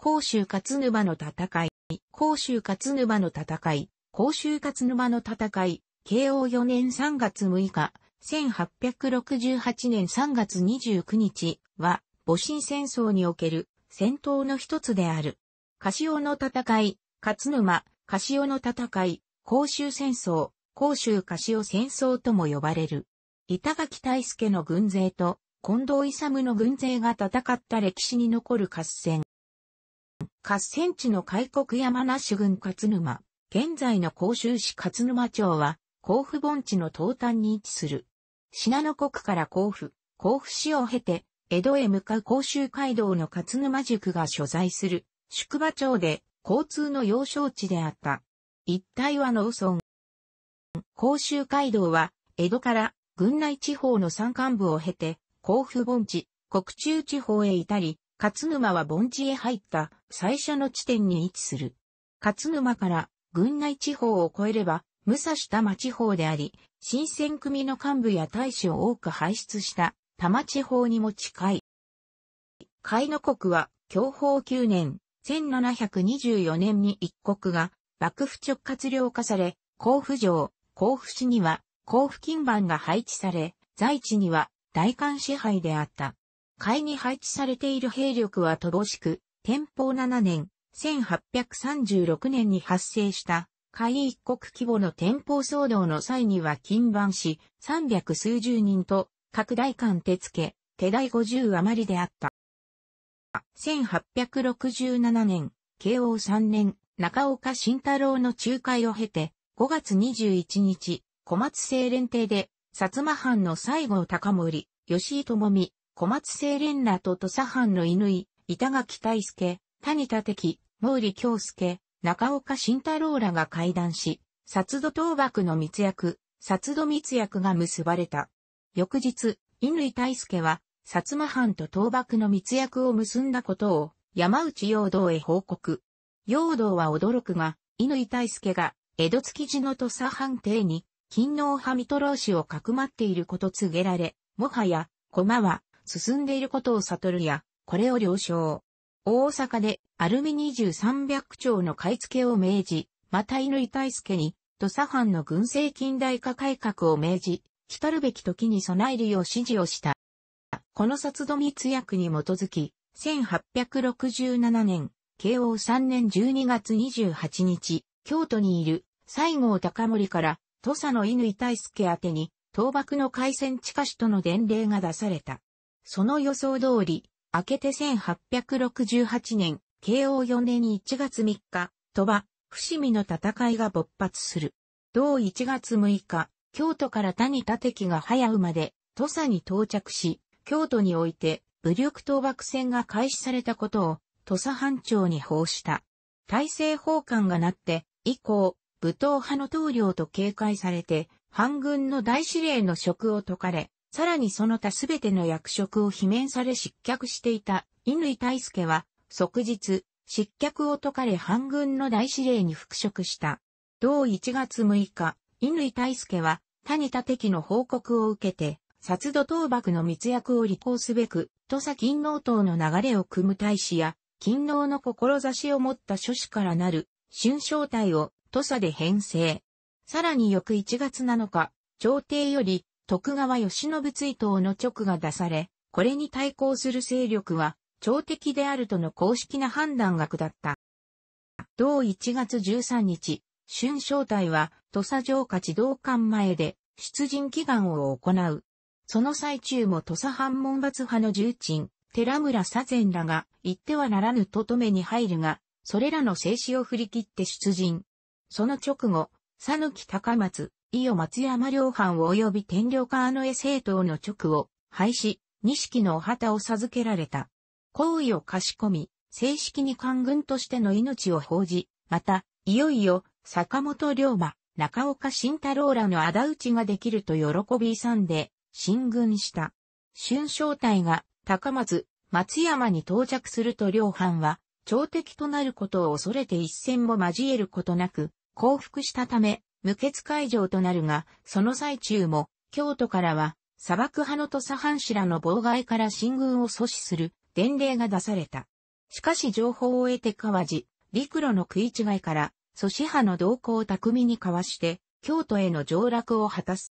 甲州勝沼の戦い、甲州勝沼の戦い、甲州勝沼の戦い、慶応4年3月6日、1868年3月29日は、戊辰戦争における戦闘の一つである。カシオの戦い、勝沼、カシオの戦い、甲州戦争、甲州カシオ戦争とも呼ばれる。板垣大助の軍勢と近藤勇の軍勢が戦った歴史に残る合戦。合戦地の開国山梨郡勝沼、現在の甲州市勝沼町は、甲府盆地の東端に位置する。信濃国から甲府、甲府市を経て、江戸へ向かう甲州街道の勝沼宿が所在する、宿場町で、交通の要衝地であった。一帯は農村。甲州街道は、江戸から郡内地方の山間部を経て、甲府盆地、国中地方へ至り、勝沼は盆地へ入った最初の地点に位置する。勝沼から郡内地方を越えれば、武蔵摩地方であり、新選組の幹部や大使を多く輩出した玉地方にも近い。海の国は、享保9年、1724年に一国が幕府直轄領化され、甲府城、甲府市には甲府金番が配置され、在地には大官支配であった。海に配置されている兵力は乏しく、天保7年、1836年に発生した海一国規模の天保騒動の際には金番し、三百数十人と、拡大艦手付け、手代五十余りであった。1867年、慶応3年、中岡慎太郎の仲介を経て、5月21日、小松清連邸で、薩摩藩の西郷隆盛、吉井智美、小松清連らと土佐藩の犬井、板垣大助、谷田敵、毛利京介、中岡慎太郎らが会談し、薩戸倒幕の密約、薩戸密約が結ばれた。翌日、乾大助は、薩摩藩と倒幕の密約を結んだことを、山内陽道へ報告。陽道は驚くが、乾大助が、江戸築地の土佐藩邸に、勤皇派水戸老氏をかくまっていること告げられ、もはや、駒は、進んでいることを悟るや、これを了承。大阪でアルミ2300兆の買い付けを命じ、また犬井大輔に、土佐藩の軍政近代化改革を命じ、来るべき時に備えるよう指示をした。この札戸密約に基づき、1867年、慶応3年12月28日、京都にいる西郷隆盛から、土佐の犬井大輔宛に、倒幕の海戦地下首との伝令が出された。その予想通り、明けて1868年、慶応4年1月3日、鳥羽、伏見の戦いが勃発する。同1月6日、京都から谷立木が早うまで、土佐に到着し、京都において、武力討幕戦が開始されたことを、土佐藩庁に報した。大政奉還がなって、以降、武闘派の棟梁と警戒されて、藩軍の大司令の職を解かれ、さらにその他すべての役職を罷免され失脚していた乾大輔は、即日、失脚を解かれ反軍の大司令に復職した。同1月6日、乾大輔は、谷田敵の報告を受けて、殺土倒幕の密約を履行すべく、土佐勤王党の流れを組む大使や、勤王の志を持った諸子からなる、春正体を土佐で編成。さらに翌1月7日、朝廷より徳川義信追悼の直が出され、これに対抗する勢力は、朝敵であるとの公式な判断が下った。同1月13日、春正体は、土佐城下地道館前で、出陣祈願を行う。その最中も土佐藩門閥派の重鎮、寺村左前らが、行ってはならぬと止めに入るが、それらの制止を振り切って出陣。その直後、佐抜高松、伊予松山両藩及び天領川の江政党の直を廃止、錦のお旗を授けられた。行為を貸し込み、正式に官軍としての命を報じ、また、いよいよ、坂本龍馬、中岡慎太郎らの仇討ちができると喜び勇んで、進軍した。春正隊が、高松、松山に到着すると両藩は、朝敵となることを恐れて一戦も交えることなく、降伏したため、無血会場となるが、その最中も、京都からは、砂漠派の土佐藩士らの妨害から進軍を阻止する伝令が出された。しかし情報を得て川地、陸路の食い違いから、祖師派の動向を巧みに交わして、京都への上落を果たす。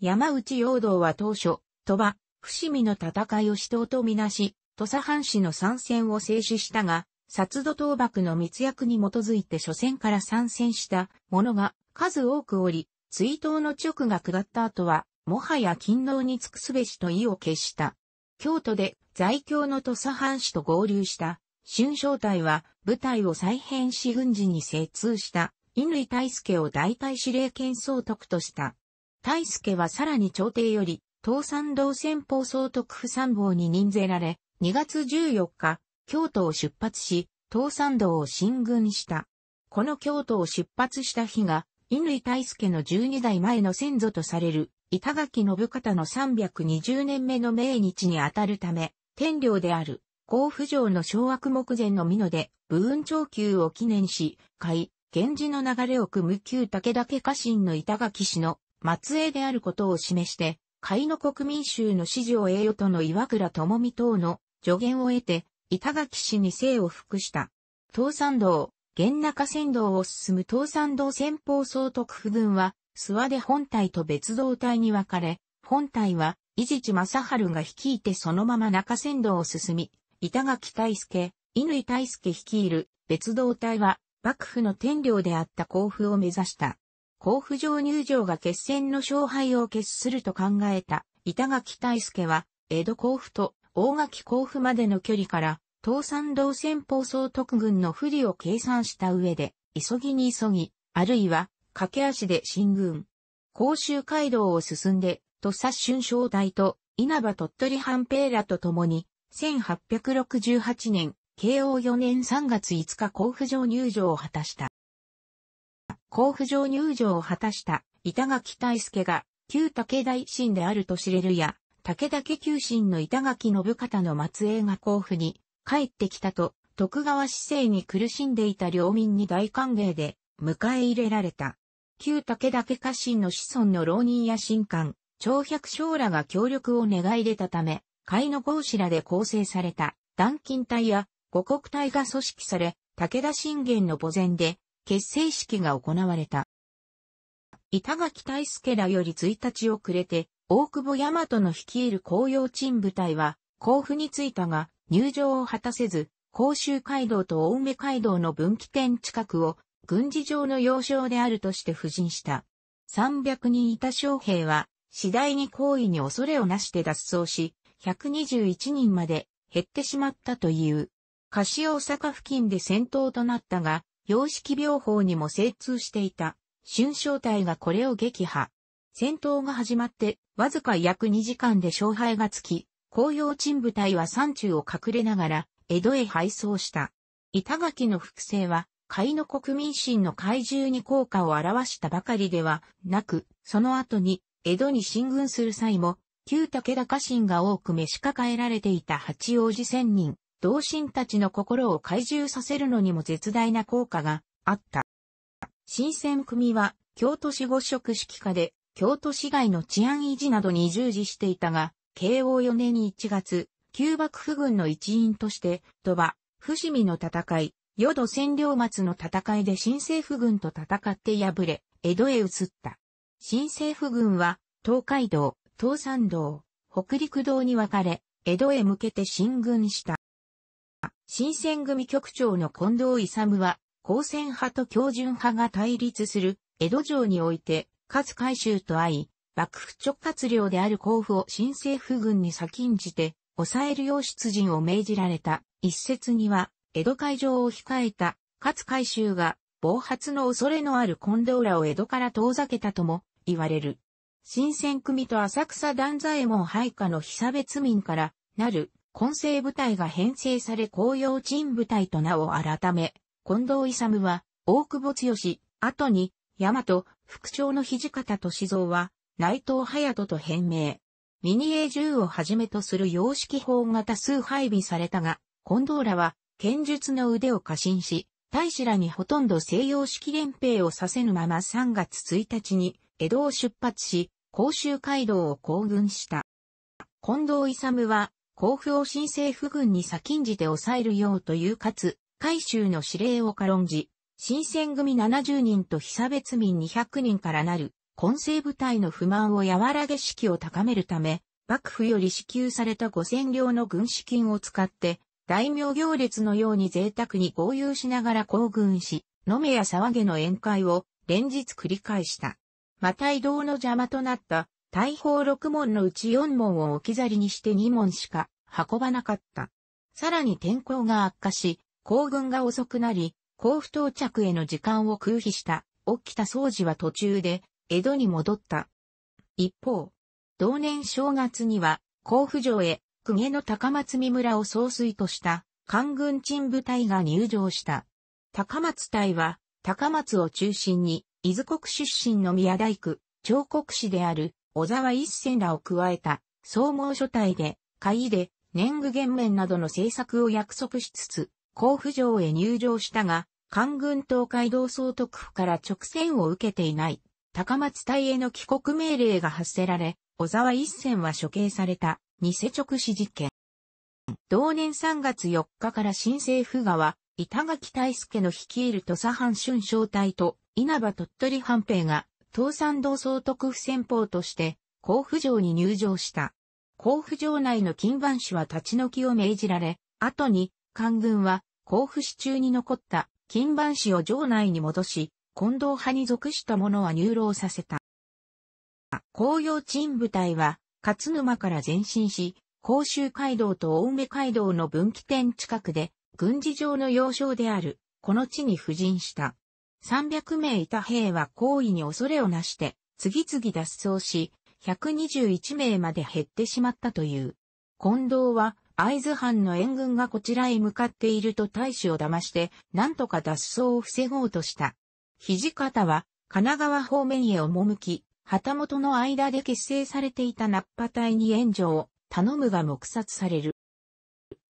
山内陽道は当初、鳥羽、伏見の戦いを死闘とみなし、土佐藩士の参戦を制止したが、殺土倒幕の密約に基づいて初戦から参戦した者が数多くおり、追悼の直が下った後は、もはや勤労に尽くすべしと意を決した。京都で在京の土佐藩士と合流した、春正隊は部隊を再編し軍事に精通した乾大輔を大隊司令権総督とした。大輔はさらに朝廷より、東山道先方総督府参謀に任ぜられ、2月14日、京都を出発し、東山道を進軍した。この京都を出発した日が、乾大助の十二代前の先祖とされる、板垣信方の320年目の命日にあたるため、天領である、甲府城の昭和目前の美濃で、武運長久を記念し、斐、源氏の流れを組む旧武田家家臣の板垣氏の末裔であることを示して、斐の国民衆の支持を得よとの岩倉智美等の助言を得て、板垣氏に生を服した。東山道、源中仙道を進む東山道先方総督府軍は、諏訪で本体と別動隊に分かれ、本体は、伊地知正春が率いてそのまま中仙道を進み、板垣大助、乾大助率いる別動隊は、幕府の天領であった甲府を目指した。甲府城入城が決戦の勝敗を決すると考えた、板垣大助は、江戸甲府と大垣甲府までの距離から、東山道線放送特軍の不利を計算した上で、急ぎに急ぎ、あるいは、駆け足で進軍。甲州街道を進んで、土佐春章隊と稲葉鳥取半平らと共に、1868年、慶応4年3月5日甲府城入場を果たした。甲府城入場を果たした板垣大助が、旧武大臣であると知れるや、武田家急進の板垣信方の末裔が甲府に帰ってきたと、徳川市政に苦しんでいた領民に大歓迎で迎え入れられた。旧武田家家臣の子孫の浪人や神官、長百姓らが協力を願い出たため、会の合らで構成された団金隊や五国隊が組織され、武田信玄の墓前で結成式が行われた。板垣大助らより1日遅れて、大久保大和の率いる紅葉鎮部隊は、甲府に着いたが、入場を果たせず、甲州街道と青梅街道の分岐点近くを、軍事上の要衝であるとして布陣した。300人いた将兵は、次第に行為に恐れをなして脱走し、121人まで減ってしまったという。菓子大阪付近で戦闘となったが、様式病法にも精通していた。春正隊がこれを撃破。戦闘が始まって、わずか約2時間で勝敗がつき、紅葉鎮部隊は山中を隠れながら、江戸へ敗走した。板垣の複製は、海の国民心の怪獣に効果を表したばかりではなく、その後に、江戸に進軍する際も、旧武田家臣が多く召し抱えられていた八王子仙人、同心たちの心を怪獣させるのにも絶大な効果があった。新選組は、京都市五色指揮下で、京都市外の治安維持などに従事していたが、慶応4年に1月、旧幕府軍の一員として、鳥羽、伏見の戦い、淀占領末の戦いで新政府軍と戦って敗れ、江戸へ移った。新政府軍は、東海道、東山道、北陸道に分かれ、江戸へ向けて進軍した。新選組局長の近藤勇は、光線派と標準派が対立する江戸城において、勝海舟と会い、幕府直轄領である甲府を新政府軍に先んじて、抑えるよう出陣を命じられた。一説には、江戸海上を控えた勝海舟が、暴発の恐れのある近藤らを江戸から遠ざけたとも言われる。新選組と浅草断左衛門配下の被差別民からなる混成部隊が編成され紅葉鎮部隊と名を改め、近藤勇は、大久保剛、後に、大和、副長の土方歳三は、内藤隼人と変名。ミニエ1 0をはじめとする様式砲が多数配備されたが、近藤らは、剣術の腕を過信し、大使らにほとんど西洋式連兵をさせぬまま3月1日に、江戸を出発し、甲州街道を行軍した。近藤勇は、甲府を新政府軍に先んじて抑えるようというかつ、海州の指令を軽んじ、新選組70人と被差別民200人からなる、混成部隊の不満を和らげ士気を高めるため、幕府より支給された5000両の軍資金を使って、大名行列のように贅沢に合流しながら行軍し、飲めや騒げの宴会を連日繰り返した。また移動の邪魔となった大砲6門のうち4門を置き去りにして2門しか運ばなかった。さらに天候が悪化し、行軍が遅くなり、甲府到着への時間を空飛した、沖田総司は途中で、江戸に戻った。一方、同年正月には、甲府城へ、公家の高松見村を総帥とした、官軍鎮部隊が入城した。高松隊は、高松を中心に、伊豆国出身の宮大工、彫刻師である、小沢一仙らを加えた、総合書体で、会議で、年貢減免などの政策を約束しつつ、甲府城へ入城したが、官軍東海道総督府から直線を受けていない、高松隊への帰国命令が発せられ、小沢一戦は処刑された、偽直死事件。同年3月4日から新政府側、板垣大助の率いる土佐藩春小隊と稲葉鳥取藩兵が、東山道総督府戦法として、甲府城に入城した。甲府城内の金番氏は立ち退きを命じられ、後に、官軍は甲府市中に残った金板市を城内に戻し、近藤派に属した者は入牢させた。紅葉鎮部隊は、勝沼から前進し、甲州街道と青梅街道の分岐点近くで、軍事上の要衝である、この地に布陣した。300名いた兵は行為に恐れをなして、次々脱走し、121名まで減ってしまったという。近藤は、会津藩の援軍がこちらへ向かっていると大使を騙して、なんとか脱走を防ごうとした。土方は、神奈川方面へ赴き、旗本の間で結成されていたナッパ隊に援助を頼むが黙殺される。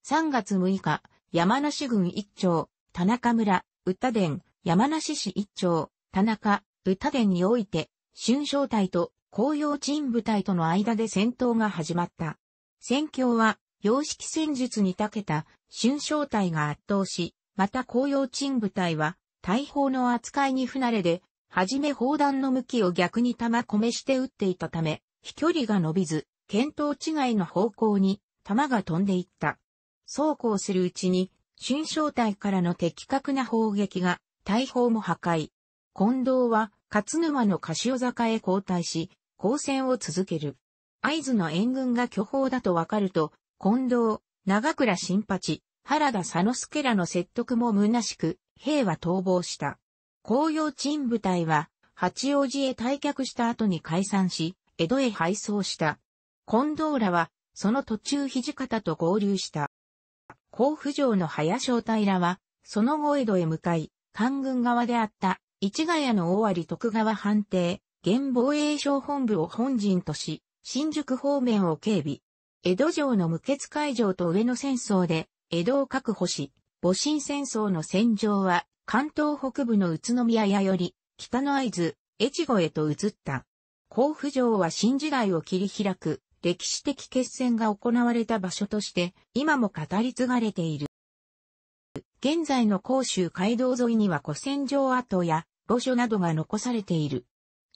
3月6日、山梨軍一丁、田中村、歌殿、山梨市一丁、田中、歌殿において、春章隊と紅葉鎮部隊との間で戦闘が始まった。戦況は洋式戦術に長けた、春章隊が圧倒し、また紅葉鎮部隊は、大砲の扱いに不慣れで、はじめ砲弾の向きを逆に弾込めして撃っていたため、飛距離が伸びず、見当違いの方向に弾が飛んでいった。そうこうするうちに、春正体からの的確な砲撃が、大砲も破壊。近藤は、勝沼の柏坂へ交代し、交戦を続ける。合図の援軍が巨砲だとわかると、近藤、長倉新八、原田佐之助らの説得も虚しく、兵は逃亡した。紅葉鎮部隊は、八王子へ退却した後に解散し、江戸へ敗走した。近藤らは、その途中土方と合流した。甲府城の早正隊らは、その後江戸へ向かい、官軍側であった、市ヶ谷の尾張徳川藩邸、現防衛省本部を本陣とし、新宿方面を警備、江戸城の無血会場と上野戦争で、江戸を確保し、戊辰戦争の戦場は、関東北部の宇都宮屋より、北の合図、越後へと移った。甲府城は新時代を切り開く、歴史的決戦が行われた場所として、今も語り継がれている。現在の甲州街道沿いには古戦場跡や墓所などが残されている。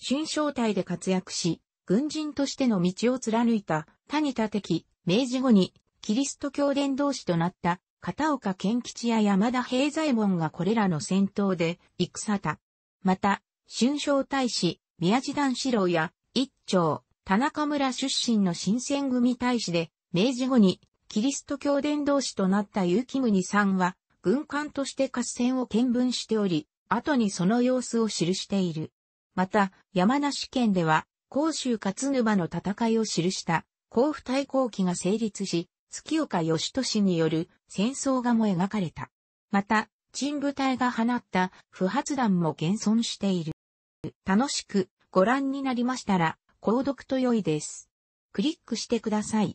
春正体で活躍し、軍人としての道を貫いた、谷田的、明治後に、キリスト教伝道士となった、片岡健吉や山田平左衛門がこれらの戦闘で、戦た。また、春章大使、宮地段四郎や、一丁、田中村出身の新選組大使で、明治後に、キリスト教伝道士となった結城宗さんは、軍艦として合戦を見分しており、後にその様子を記している。また、山梨県では、甲州勝沼の戦いを記した甲府対抗期が成立し、月岡義俊による戦争画も描かれた。また、陳部隊が放った不発弾も現存している。楽しくご覧になりましたら、購読と良いです。クリックしてください。